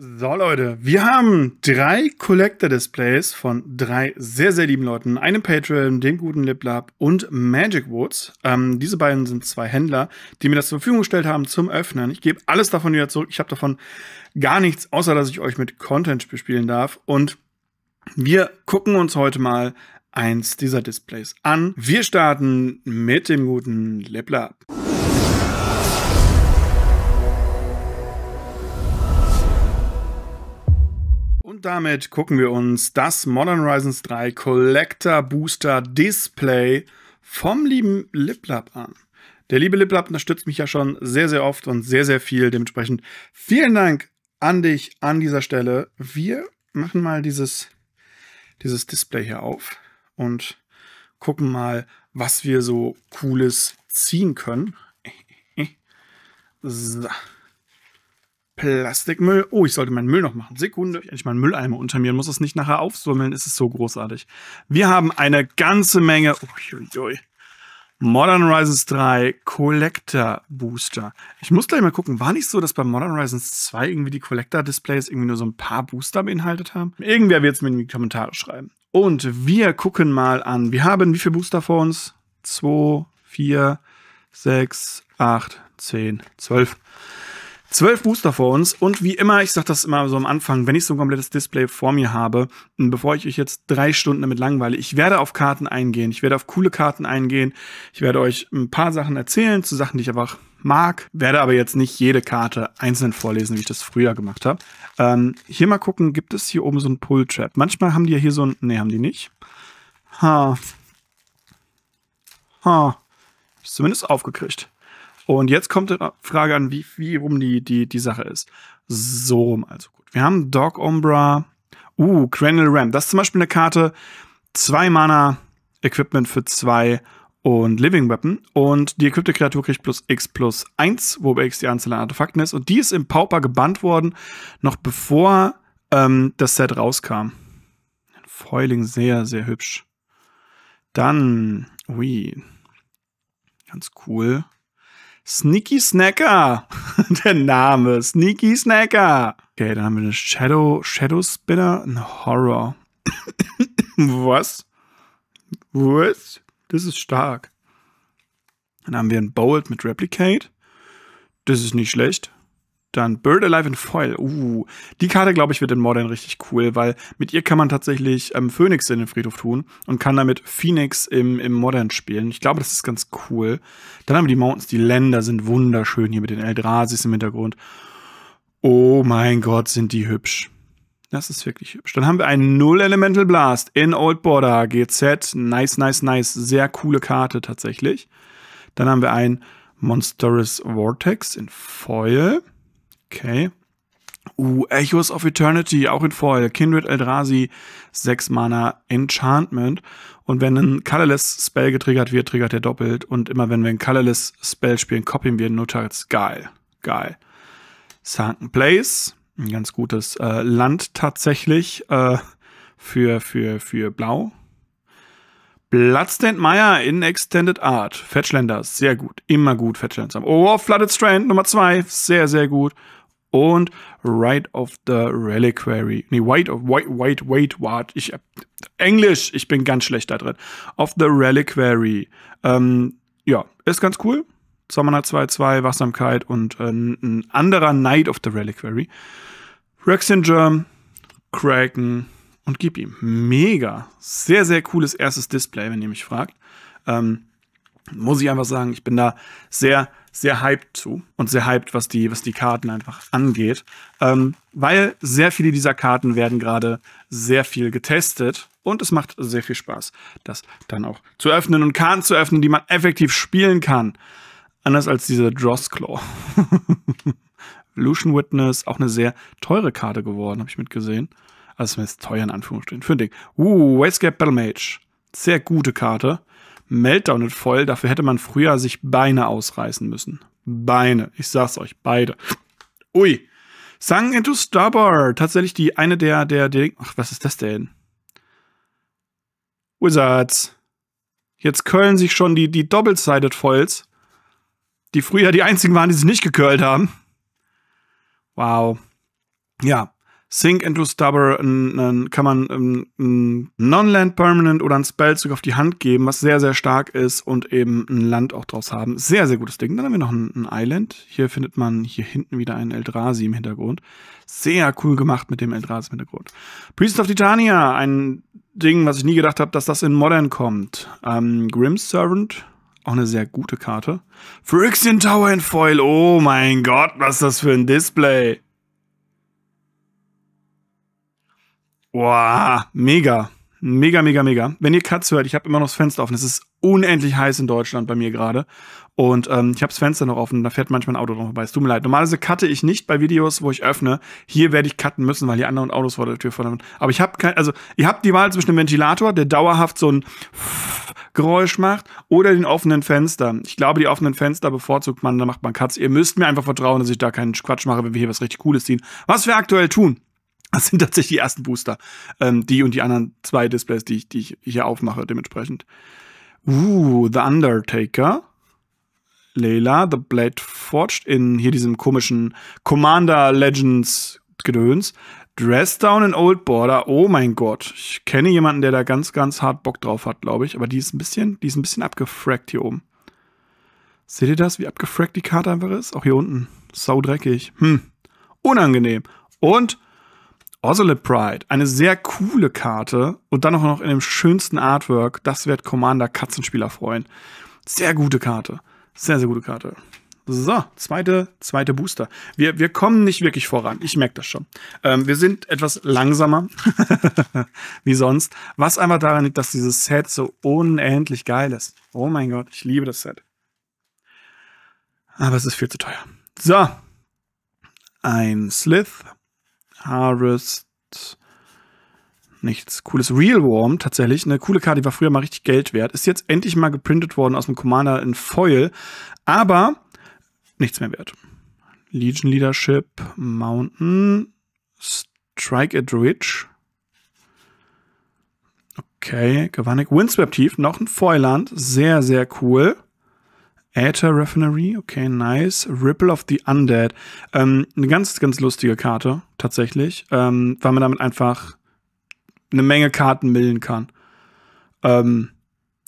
So Leute, wir haben drei Collector Displays von drei sehr, sehr lieben Leuten. Einem Patreon, dem guten LipLab und Magic Woods. Ähm, diese beiden sind zwei Händler, die mir das zur Verfügung gestellt haben zum Öffnen. Ich gebe alles davon wieder zurück. Ich habe davon gar nichts, außer dass ich euch mit Content bespielen darf. Und wir gucken uns heute mal eins dieser Displays an. Wir starten mit dem guten LipLab. Und damit gucken wir uns das Modern Horizons 3 Collector Booster Display vom lieben LipLab an. Der liebe LipLab unterstützt mich ja schon sehr, sehr oft und sehr, sehr viel. Dementsprechend vielen Dank an dich an dieser Stelle. Wir machen mal dieses, dieses Display hier auf und gucken mal, was wir so Cooles ziehen können. So. Plastikmüll. Oh, ich sollte meinen Müll noch machen. Sekunde, ich endlich meinen Mülleimer unter mir und muss es nicht nachher aufsummeln. Es ist so großartig. Wir haben eine ganze Menge uiuiui, Modern Horizons 3 Collector Booster. Ich muss gleich mal gucken, war nicht so, dass bei Modern Horizons 2 irgendwie die Collector Displays irgendwie nur so ein paar Booster beinhaltet haben? Irgendwer wird es mir in die Kommentare schreiben. Und wir gucken mal an. Wir haben wie viele Booster vor uns? 2, 4, 6, 8, 10, 12. Zwölf Booster vor uns und wie immer, ich sage das immer so am Anfang, wenn ich so ein komplettes Display vor mir habe, bevor ich euch jetzt drei Stunden damit langweile, ich werde auf Karten eingehen, ich werde auf coole Karten eingehen, ich werde euch ein paar Sachen erzählen zu Sachen, die ich einfach mag, werde aber jetzt nicht jede Karte einzeln vorlesen, wie ich das früher gemacht habe. Ähm, hier mal gucken, gibt es hier oben so ein Pull-Trap? Manchmal haben die ja hier so ein, nee, haben die nicht. Ha. Ha. Ist zumindest aufgekriegt. Und jetzt kommt die Frage an, wie, wie rum die, die, die Sache ist. So rum, also gut. Wir haben Dog Umbra. Uh, Cranial Ram. Das ist zum Beispiel eine Karte. Zwei Mana, Equipment für zwei und Living Weapon. Und die equipte Kreatur kriegt plus X plus 1, wobei X die Anzahl an Artefakten ist. Und die ist im Pauper gebannt worden, noch bevor ähm, das Set rauskam. Feuling sehr, sehr hübsch. Dann, ui, ganz cool. Sneaky Snacker. Der Name. Sneaky Snacker. Okay, dann haben wir eine Shadow, Shadow Spinner, ein Horror. Was? Was? Das ist stark. Dann haben wir ein Bolt mit Replicate. Das ist nicht schlecht. Dann Bird Alive in Foil. Uh, die Karte, glaube ich, wird in Modern richtig cool, weil mit ihr kann man tatsächlich ähm, Phoenix in den Friedhof tun und kann damit Phoenix im, im Modern spielen. Ich glaube, das ist ganz cool. Dann haben wir die Mountains. Die Länder sind wunderschön hier mit den Eldrasis im Hintergrund. Oh mein Gott, sind die hübsch. Das ist wirklich hübsch. Dann haben wir einen Null Elemental Blast in Old Border GZ. Nice, nice, nice. Sehr coole Karte tatsächlich. Dann haben wir einen Monstrous Vortex in Foil. Okay. Uh, Echoes of Eternity, auch in Foil. Kindred Eldrazi, 6 Mana Enchantment. Und wenn ein Colorless Spell getriggert wird, triggert er doppelt. Und immer wenn wir ein Colorless Spell spielen, copyen wir Nutals. Geil. Geil. Sunken Place, ein ganz gutes äh, Land tatsächlich äh, für, für, für Blau. Bloodstained Mire in Extended Art. Fetchlanders, sehr gut. Immer gut, Fetchlanders. Oh, Flooded Strand, Nummer 2, sehr, sehr gut und Rite of the Reliquary. Nee, White of, White, White, Wait, Wart. Ich, Englisch, ich bin ganz schlecht da drin. Of the Reliquary. Ähm, ja, ist ganz cool. Summoner 2-2, Wachsamkeit und äh, ein anderer Knight of the Reliquary. Rexin Kraken und gib ihm. Mega. Sehr, sehr cooles erstes Display, wenn ihr mich fragt. Ähm, muss ich einfach sagen, ich bin da sehr, sehr hyped zu und sehr hyped, was die, was die Karten einfach angeht. Ähm, weil sehr viele dieser Karten werden gerade sehr viel getestet und es macht sehr viel Spaß, das dann auch zu öffnen und Karten zu öffnen, die man effektiv spielen kann. Anders als diese Drossclaw. Lucian Witness, auch eine sehr teure Karte geworden, habe ich mitgesehen. Also zumindest teuer in Anführungsstrichen. Für ein Ding. Uh, Wastecap Battle Mage. Sehr gute Karte. Meltdown ist voll. Dafür hätte man früher sich Beine ausreißen müssen. Beine. Ich sag's euch, beide. Ui. Sung into Starboard. Tatsächlich die eine der, der, der. Ach, was ist das denn? Wizards. Jetzt curlen sich schon die, die Double-Sided Foils, die früher die einzigen waren, die sich nicht gekurlt haben. Wow. Ja. Sink into Stubber kann man ein ähm, Non-Land Permanent oder ein Spellzug auf die Hand geben, was sehr, sehr stark ist und eben ein Land auch draus haben. Sehr, sehr gutes Ding. Dann haben wir noch ein, Island. Hier findet man hier hinten wieder einen Eldrazi im Hintergrund. Sehr cool gemacht mit dem Eldrazi im Hintergrund. Priest of Titania, ein Ding, was ich nie gedacht habe, dass das in Modern kommt. Ähm, Grimm's Servant, auch eine sehr gute Karte. Phyrexian Tower in Foil, oh mein Gott, was ist das für ein Display? Boah, mega. Mega, mega, mega. Wenn ihr Katz hört, ich habe immer noch das Fenster offen. Es ist unendlich heiß in Deutschland bei mir gerade. Und ähm, ich habe das Fenster noch offen, da fährt manchmal ein Auto dran vorbei. Es tut mir leid. Normalerweise cutte ich nicht bei Videos, wo ich öffne. Hier werde ich cutten müssen, weil die anderen Autos vor der Tür vorne sind. Aber ich habe kein, also ihr habt die Wahl zwischen dem Ventilator, der dauerhaft so ein Geräusch macht, oder den offenen Fenster. Ich glaube, die offenen Fenster bevorzugt man, da macht man Cuts. Ihr müsst mir einfach vertrauen, dass ich da keinen Quatsch mache, wenn wir hier was richtig Cooles ziehen. Was wir aktuell tun. Das sind tatsächlich die ersten Booster. Ähm, die und die anderen zwei Displays, die ich, die ich hier aufmache, dementsprechend. Uh, The Undertaker. Layla, The Blade Forged in hier diesem komischen Commander Legends Gedöns. Dress Down in Old Border. Oh mein Gott. Ich kenne jemanden, der da ganz, ganz hart Bock drauf hat, glaube ich. Aber die ist ein bisschen, die ist ein bisschen abgefrackt hier oben. Seht ihr das, wie abgefrackt die Karte einfach ist? Auch hier unten. Sau dreckig. Hm. Unangenehm. Und Ozolith Pride, eine sehr coole Karte und dann auch noch in dem schönsten Artwork. Das wird Commander Katzenspieler freuen. Sehr gute Karte. Sehr, sehr gute Karte. So, zweite, zweite Booster. Wir, wir kommen nicht wirklich voran. Ich merke das schon. Ähm, wir sind etwas langsamer wie sonst. Was einfach daran liegt, dass dieses Set so unendlich geil ist. Oh mein Gott, ich liebe das Set. Aber es ist viel zu teuer. So. Ein Slith, Harvest, nichts cooles. Real Warm, tatsächlich, eine coole Karte, die war früher mal richtig Geld wert. Ist jetzt endlich mal geprintet worden aus dem Commander in Foil, aber nichts mehr wert. Legion Leadership, Mountain, Strike at Ridge. Okay, Gewannig. Windswept Heath, noch ein Foiland, sehr, sehr cool. Aether Refinery, okay, nice. Ripple of the Undead. Ähm, eine ganz, ganz lustige Karte, tatsächlich, ähm, weil man damit einfach eine Menge Karten millen kann. Ähm,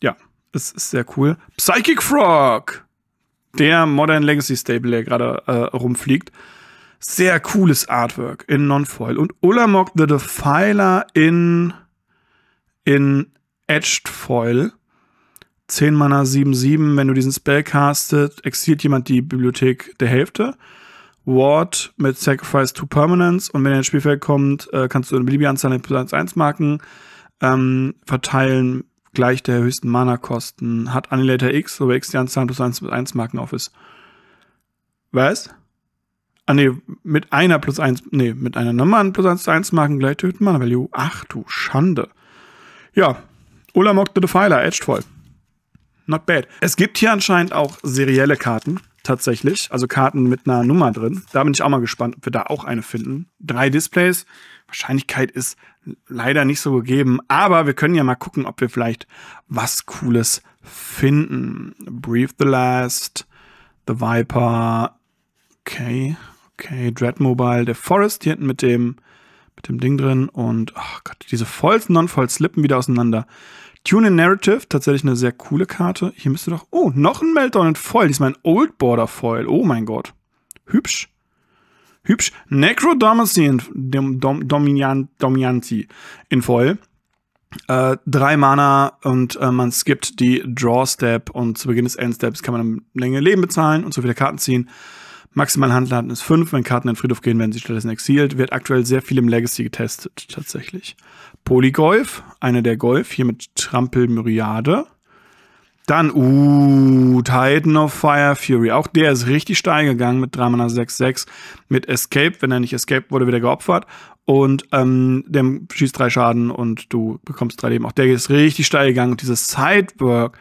ja, es ist sehr cool. Psychic Frog! Der Modern Legacy Stable, der gerade äh, rumfliegt. Sehr cooles Artwork in Non-Foil. Und Ulamog the Defiler in, in Edged Foil. 10 Mana 7-7, wenn du diesen Spell castet, exiliert jemand die Bibliothek der Hälfte. Ward mit Sacrifice to Permanence und wenn er ins Spielfeld kommt, äh, kannst du eine beliebige Anzahl an Plus 1 Marken ähm, verteilen, gleich der höchsten Mana-Kosten. Hat Annihilator X, aber X die Anzahl an plus 1 plus 1 Marken auf ist. Was? Ah ne, mit einer plus 1, ne, mit einer Nummer an plus 1 1 Marken gleich der höchsten Mana-Value. Ach du Schande. Ja, Ulamog the Defiler, edged voll not bad. Es gibt hier anscheinend auch serielle Karten tatsächlich. Also Karten mit einer Nummer drin. Da bin ich auch mal gespannt, ob wir da auch eine finden. Drei Displays. Wahrscheinlichkeit ist leider nicht so gegeben. Aber wir können ja mal gucken, ob wir vielleicht was Cooles finden. Breathe the Last, The Viper. Okay, okay. Dreadmobile, The Forest hier hinten mit dem, mit dem Ding drin. Und, ach oh Gott, diese vollsten Non-Voll Lippen wieder auseinander. Tune in Narrative, tatsächlich eine sehr coole Karte. Hier müsste doch. Oh, noch ein Meltdown in Foil. Diesmal ein Old Border Foil. Oh mein Gott. Hübsch. Hübsch. Necrodomancy in, in Foil. Äh, drei Mana und äh, man skippt die Draw Step und zu Beginn des End Steps kann man eine Menge Leben bezahlen und so viele Karten ziehen. Maximal Handladen ist 5. Wenn Karten in den Friedhof gehen, werden sie stattdessen exiliert. Wird aktuell sehr viel im Legacy getestet, tatsächlich. Polygolf, einer der Golf, hier mit Trampelmyriade. Dann, uh, Titan of Fire Fury. Auch der ist richtig steil gegangen mit 3 Mana 6, Mit Escape. Wenn er nicht escaped, wurde wieder geopfert. Und ähm, der schießt drei Schaden und du bekommst drei Leben. Auch der ist richtig steil gegangen. Und dieses Sidework.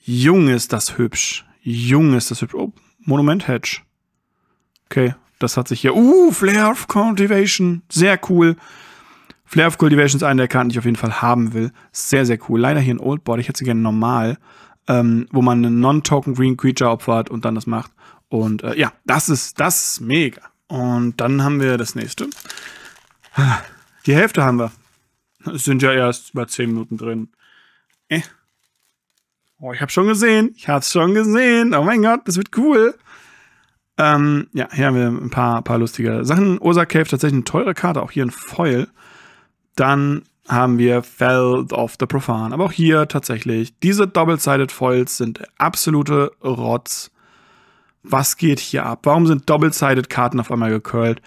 Jung ist das hübsch. Jung ist das hübsch. Oh, Monument Hedge. Okay, das hat sich hier. Uh, Flare of Cultivation. Sehr cool. Flare of Cultivation ist eine der Karten, die ich auf jeden Fall haben will. Sehr, sehr cool. Leider hier ein Old Board. Ich hätte sie gerne normal, ähm, wo man einen Non-Token Green Creature opfert und dann das macht. Und äh, ja, das ist das ist mega. Und dann haben wir das nächste. Die Hälfte haben wir. Es sind ja erst über 10 Minuten drin. Äh. Oh, ich hab's schon gesehen. Ich hab's schon gesehen. Oh mein Gott, das wird cool. Ähm, ja, hier haben wir ein paar, paar lustige Sachen. Osa Cave, tatsächlich eine teure Karte, auch hier ein Foil. Dann haben wir Fell of the Profan. Aber auch hier tatsächlich, diese Double-Sided Foils sind absolute Rotz. Was geht hier ab? Warum sind Double-Sided Karten auf einmal gecurlt?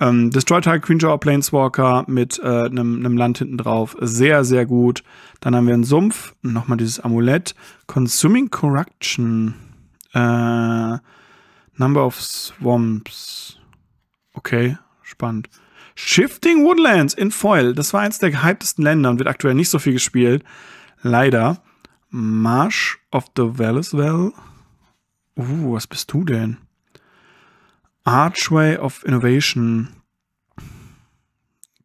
Ähm, Destroy Tile Jaw, Planeswalker mit äh, einem äh, Land hinten drauf. Sehr, sehr gut. Dann haben wir einen Sumpf. Nochmal dieses Amulett. Consuming Corruption. Äh, Number of Swamps. Okay, spannend. Shifting Woodlands in Foil. Das war eins der gehyptesten Länder und wird aktuell nicht so viel gespielt. Leider. Marsh of the Valiswell. Uh, was bist du denn? Archway of Innovation.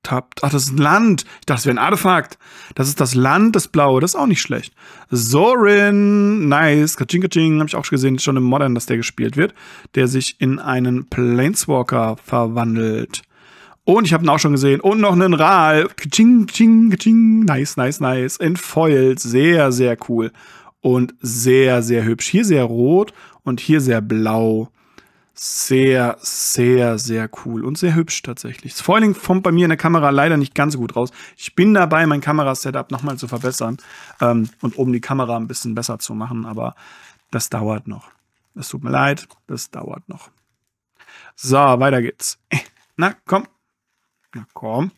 Tappt. Ach, das ist ein Land. Ich dachte, das wäre ein Artefakt. Das ist das Land, das Blaue. Das ist auch nicht schlecht. Zorin. Nice. Kaching, kaching. Habe ich auch schon gesehen. Schon im Modern, dass der gespielt wird. Der sich in einen Planeswalker verwandelt. Und ich habe ihn auch schon gesehen. Und noch einen Raal. Ching, ching, ching. Nice, nice, nice. In Foil. Sehr, sehr cool. Und sehr, sehr hübsch. Hier sehr rot und hier sehr blau. Sehr, sehr, sehr cool und sehr hübsch tatsächlich. Das Foiling kommt bei mir in der Kamera leider nicht ganz so gut raus. Ich bin dabei, mein Kamerasetup nochmal zu verbessern ähm, und um die Kamera ein bisschen besser zu machen, aber das dauert noch. Es tut mir leid, das dauert noch. So, weiter geht's. Na, komm, ja, komm.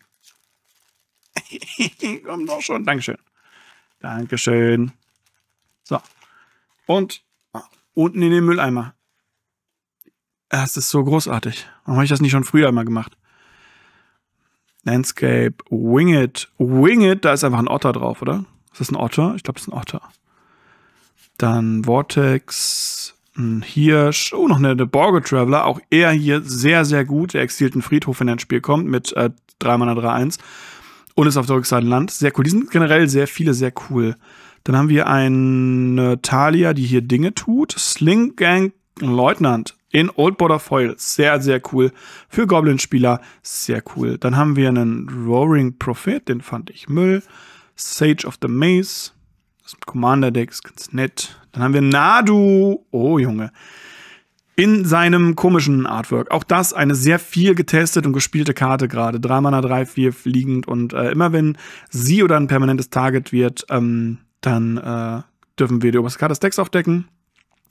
komm doch schon. Dankeschön. Dankeschön. So. Und unten in den Mülleimer. Das ist so großartig. Warum habe ich das nicht schon früher mal gemacht? Landscape, Winged. Winged, da ist einfach ein Otter drauf, oder? Ist das ein Otter? Ich glaube, das ist ein Otter. Dann Vortex, hm, hier oh, noch eine, eine Borge Traveler, auch er hier sehr, sehr gut. Der exilten Friedhof, wenn er ins Spiel kommt, mit äh, 3 x 3-1. Und ist auf der Rückseite Land. Sehr cool. Die sind generell sehr viele, sehr cool. Dann haben wir eine Talia, die hier Dinge tut. Sling Gang Leutnant in Old Border Foil. Sehr, sehr cool. Für Goblin-Spieler sehr cool. Dann haben wir einen Roaring Prophet, den fand ich Müll. Sage of the Maze. Das Commander Deck ist ganz nett. Dann haben wir Nadu. Oh, Junge. In seinem komischen Artwork. Auch das eine sehr viel getestet und gespielte Karte gerade. 3 Mana, 3, 4 fliegend. Und äh, immer wenn sie oder ein permanentes Target wird, ähm, dann äh, dürfen wir die oberste Karte des Decks aufdecken.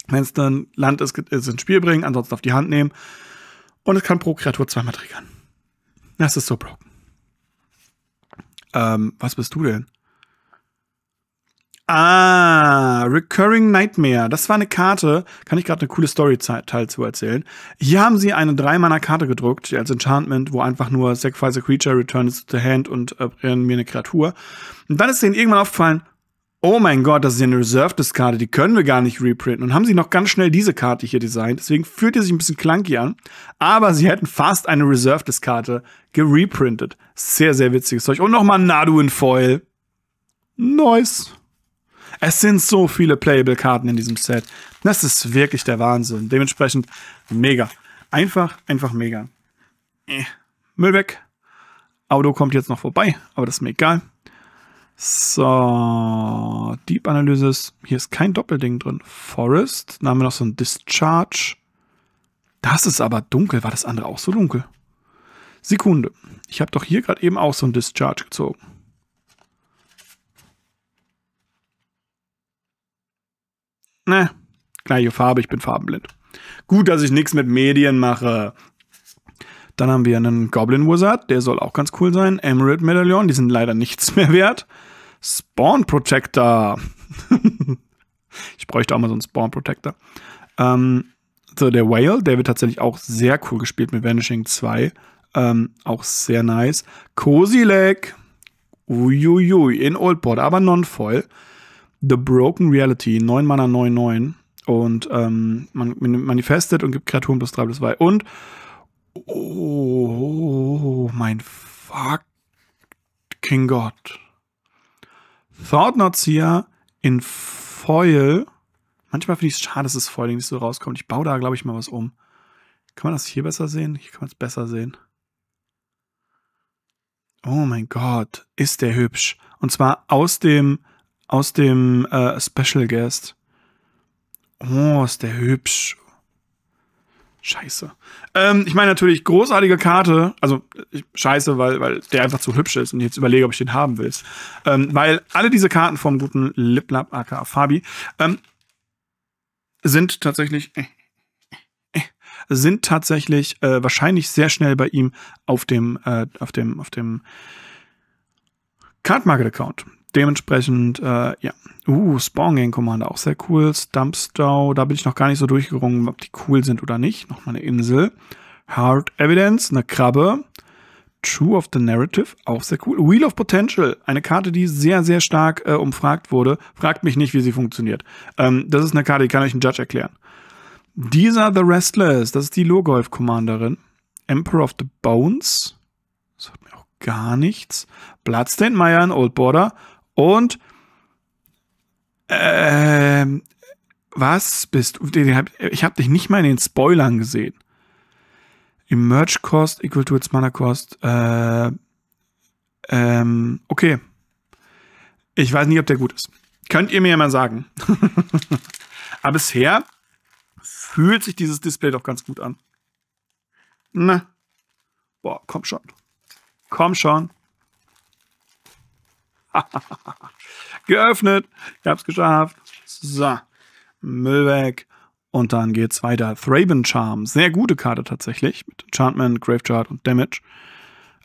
Wenn es dann Land ist, ist ins Spiel bringen, ansonsten auf die Hand nehmen. Und es kann pro Kreatur zweimal triggern. Das ist so broken. Ähm, was bist du denn? Ah, Recurring Nightmare. Das war eine Karte. Kann ich gerade eine coole Story-Teil zu erzählen. Hier haben sie eine 3 Mana Karte gedruckt, als Enchantment, wo einfach nur Sacrifice a Creature, Return to the Hand und äh, mir eine Kreatur. Und dann ist denen irgendwann aufgefallen, oh mein Gott, das ist ja eine Reserve-Diskarte, die können wir gar nicht reprinten. Und haben sie noch ganz schnell diese Karte hier designt. Deswegen fühlt ihr sich ein bisschen clunky an. Aber sie hätten fast eine Reserve-Diskarte gereprintet. Sehr, sehr witziges Zeug. Und nochmal Nadu in Foil. Nice. Es sind so viele Playable-Karten in diesem Set. Das ist wirklich der Wahnsinn. Dementsprechend mega. Einfach, einfach mega. Eh, Müll weg. Auto kommt jetzt noch vorbei, aber das ist mir egal. So, Deep Analysis. Hier ist kein Doppelding drin. Forest. Dann haben wir noch so ein Discharge. Das ist aber dunkel. War das andere auch so dunkel? Sekunde. Ich habe doch hier gerade eben auch so ein Discharge gezogen. Ne, gleiche Farbe, ich bin farbenblind. Gut, dass ich nichts mit Medien mache. Dann haben wir einen Goblin Wizard, der soll auch ganz cool sein. Emerald Medallion, die sind leider nichts mehr wert. Spawn Protector. ich bräuchte auch mal so einen Spawn Protector. Ähm, so, der Whale, der wird tatsächlich auch sehr cool gespielt mit Vanishing 2. Ähm, auch sehr nice. Kozilek. Uiuiui, in Oldport, aber non-foil. The Broken Reality, 9 Mana 99 und ähm, man, manifestet und gibt Kreaturen plus 3 plus 2 und oh mein fucking Gott. Thoughtnotzieher in Foil. Manchmal finde ich es schade, dass das Foil nicht so rauskommt. Ich baue da, glaube ich, mal was um. Kann man das hier besser sehen? Hier kann man es besser sehen. Oh mein Gott, ist der hübsch. Und zwar aus dem aus dem äh, Special Guest. Oh, ist der hübsch. Scheiße. Ähm, ich meine natürlich, großartige Karte. Also, ich, scheiße, weil, weil der einfach zu hübsch ist und ich jetzt überlege, ob ich den haben will. Ähm, weil alle diese Karten vom guten Liplab aka Fabi ähm, sind tatsächlich. Äh, äh sind tatsächlich äh, wahrscheinlich sehr schnell bei ihm auf dem, äh, auf dem, auf dem Card Market Account dementsprechend, äh, ja. Uh, Spawn Gang Commander, auch sehr cool. Stumpstow, da bin ich noch gar nicht so durchgerungen, ob die cool sind oder nicht. Nochmal eine Insel. Hard Evidence, eine Krabbe. True of the Narrative, auch sehr cool. Wheel of Potential, eine Karte, die sehr, sehr stark äh, umfragt wurde. Fragt mich nicht, wie sie funktioniert. Ähm, das ist eine Karte, die kann euch ein Judge erklären. Dieser The Restless, das ist die logolf Commanderin. Emperor of the Bones, das hat mir auch gar nichts. Bloodstained Meyer in Old Border. Und äh, was bist du? Ich habe dich nicht mal in den Spoilern gesehen. Im Merch Cost equal to its Mana Cost. Äh, ähm, okay. Ich weiß nicht, ob der gut ist. Könnt ihr mir ja mal sagen. Aber bisher fühlt sich dieses Display doch ganz gut an. Na. Boah, komm schon. Komm schon. Geöffnet. Ich hab's geschafft. So. Müll weg. Und dann geht's weiter. Thraben Charm. Sehr gute Karte tatsächlich. Mit Enchantment, Graveyard und Damage.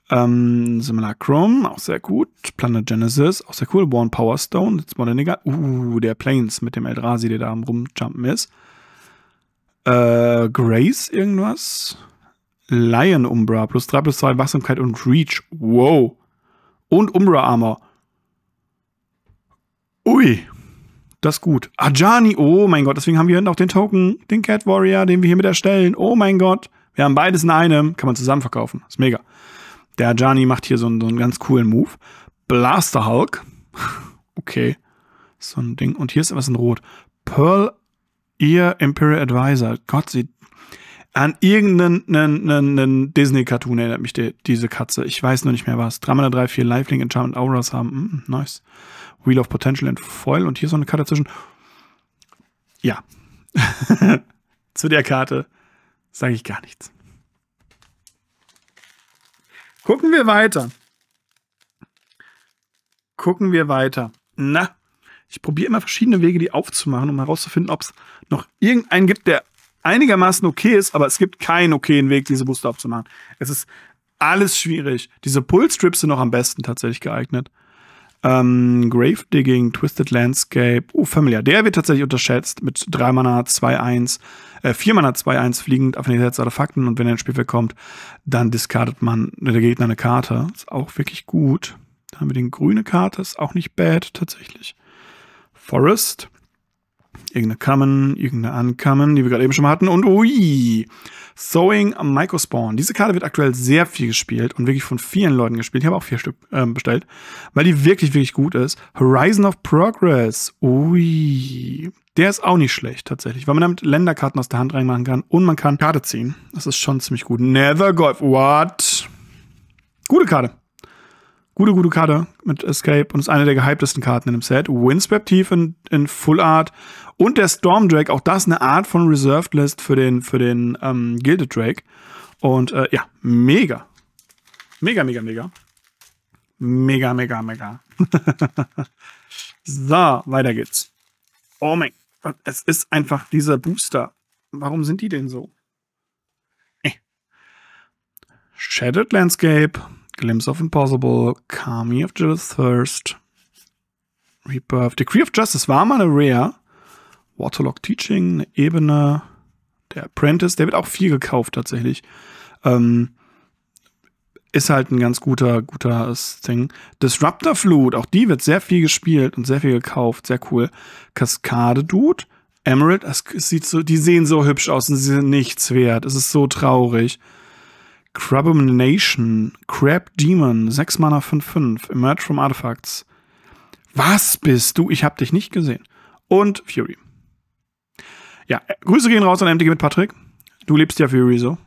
Ähm, Chrome. auch sehr gut. Planet Genesis, auch sehr cool. Born Power Stone, jetzt mal moderniger. Uh, der Planes mit dem Eldrazi, der da am Rumjumpen ist. Äh, Grace, irgendwas. Lion Umbra, plus 3 plus 2 Wachsamkeit und Reach. Wow. Und Umbra Armor. Ui, das ist gut. Ajani, oh mein Gott, deswegen haben wir hier noch den Token, den Cat Warrior, den wir hiermit erstellen. Oh mein Gott, wir haben beides in einem. Kann man zusammen verkaufen. Ist mega. Der Ajani macht hier so einen, so einen ganz coolen Move. Blaster Hulk. Okay. So ein Ding. Und hier ist was in Rot. Pearl Ear Imperial Advisor. Gott, sie. An irgendeinen Disney-Cartoon erinnert mich die, diese Katze. Ich weiß nur nicht mehr was. 334 Lifelink Enchantment Auras haben. Mm, nice. Wheel of Potential in Foil und hier so eine Karte dazwischen. Ja. Zu der Karte sage ich gar nichts. Gucken wir weiter. Gucken wir weiter. Na, ich probiere immer verschiedene Wege, die aufzumachen, um herauszufinden, ob es noch irgendeinen gibt, der einigermaßen okay ist, aber es gibt keinen okayen Weg, diese Booster aufzumachen. Es ist alles schwierig. Diese Pullstrips sind noch am besten tatsächlich geeignet. Ähm, Digging, Twisted Landscape, oh, Familiar. Der wird tatsächlich unterschätzt mit 3 Mana, 2-1, äh, 4 Mana, 2-1 fliegend, auf den Affinitäts Artefakten und wenn er ins Spielfeld kommt, dann discardet man ne, der Gegner eine Karte. Ist auch wirklich gut. Dann haben wir den grüne Karte, ist auch nicht bad tatsächlich. Forest, irgendeine Common, irgendeine Uncommon, die wir gerade eben schon mal hatten und ui, Sewing Microspawn. Diese Karte wird aktuell sehr viel gespielt und wirklich von vielen Leuten gespielt. Ich habe auch vier Stück äh, bestellt, weil die wirklich, wirklich gut ist. Horizon of Progress. Ui. Der ist auch nicht schlecht tatsächlich, weil man damit Länderkarten aus der Hand reinmachen kann und man kann Karte ziehen. Das ist schon ziemlich gut. Nether Golf. What? Gute Karte. Gute, gute Karte mit Escape und ist eine der gehyptesten Karten in dem Set. Windswept tief in, in Full Art und der Storm Drake, auch das eine Art von Reserved List für den, für den ähm, Gilded Drake. Und äh, ja, mega. Mega, mega, mega. Mega, mega, mega. so, weiter geht's. Oh mein Gott, es ist einfach dieser Booster. Warum sind die denn so? Eh. Shattered Landscape, Glimpse of Impossible, Kami of Jealous Thirst, Rebirth, Decree of Justice war mal eine Rare, Waterlock Teaching, eine Ebene, der Apprentice, der wird auch viel gekauft tatsächlich. Ähm, ist halt ein ganz guter, guter Ding. Disruptor Flute, auch die wird sehr viel gespielt und sehr viel gekauft, sehr cool. Kaskade Dude, Emerald, das sieht so, die sehen so hübsch aus und sie sind nichts wert. Es ist so traurig. Crabomination, Crab Demon, 6 Mana 5-5, Emerge from Artifacts. Was bist du? Ich hab dich nicht gesehen. Und Fury. Ja, äh, Grüße gehen raus an MTG mit Patrick. Du lebst ja Fury so.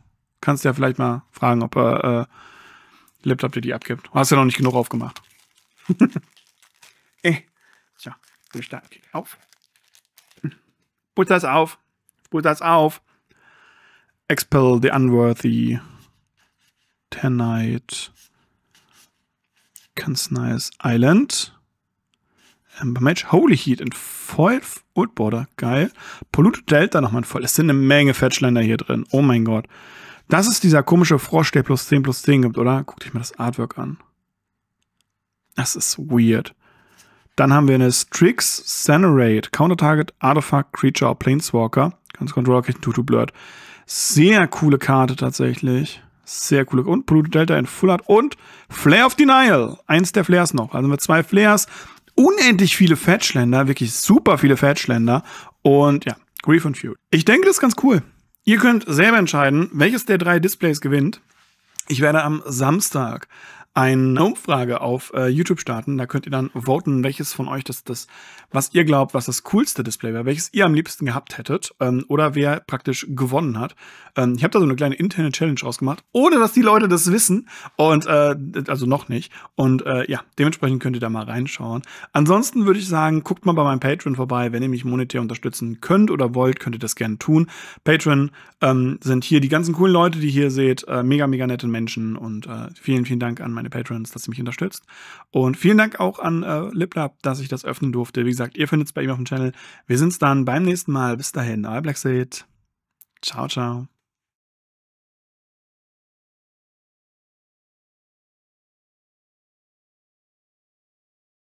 Kannst ja vielleicht mal fragen, ob er äh, lebt, ob dir die abgibt. Hast ja noch nicht genug aufgemacht. Ey. Eh. Tja, wir starten. Okay, auf. Put das auf. Put das auf. Expel the unworthy. Tenight, Ganz nice. Island. Amber ähm, Mage. Holy Heat in Foil. Old Border. Geil. Polluted Delta nochmal in Foil. Es sind eine Menge Fetchländer hier drin. Oh mein Gott. Das ist dieser komische Frosch, der plus 10 plus 10 gibt, oder? Guck dich mal das Artwork an. Das ist weird. Dann haben wir eine Strix Sanerate. Counter-Target, Artifact, Creature, Planeswalker. Ganz Controller kriegt ein Tutu Blurred. Sehr coole Karte tatsächlich. Sehr cool. Und Blue Delta in Full Art und Flare of Denial. Eins der Flares noch. Also mit zwei Flares. Unendlich viele Fetchländer, wirklich super viele Fetchländer. Und ja, Grief and Feud. Ich denke, das ist ganz cool. Ihr könnt selber entscheiden, welches der drei Displays gewinnt. Ich werde am Samstag eine Umfrage auf äh, YouTube starten. Da könnt ihr dann voten, welches von euch das, das, was ihr glaubt, was das coolste Display wäre, welches ihr am liebsten gehabt hättet ähm, oder wer praktisch gewonnen hat. Ähm, ich habe da so eine kleine interne Challenge rausgemacht, ohne dass die Leute das wissen und äh, also noch nicht. Und äh, ja, dementsprechend könnt ihr da mal reinschauen. Ansonsten würde ich sagen, guckt mal bei meinem Patreon vorbei, wenn ihr mich monetär unterstützen könnt oder wollt, könnt ihr das gerne tun. Patreon ähm, sind hier die ganzen coolen Leute, die ihr hier seht, äh, mega mega nette Menschen und äh, vielen vielen Dank an meine meine Patrons, dass ihr mich unterstützt. Und vielen Dank auch an äh, Liplab, dass ich das öffnen durfte. Wie gesagt, ihr findet es bei ihm auf dem Channel. Wir sind's dann beim nächsten Mal. Bis dahin, euer Blackseed. Ciao, ciao.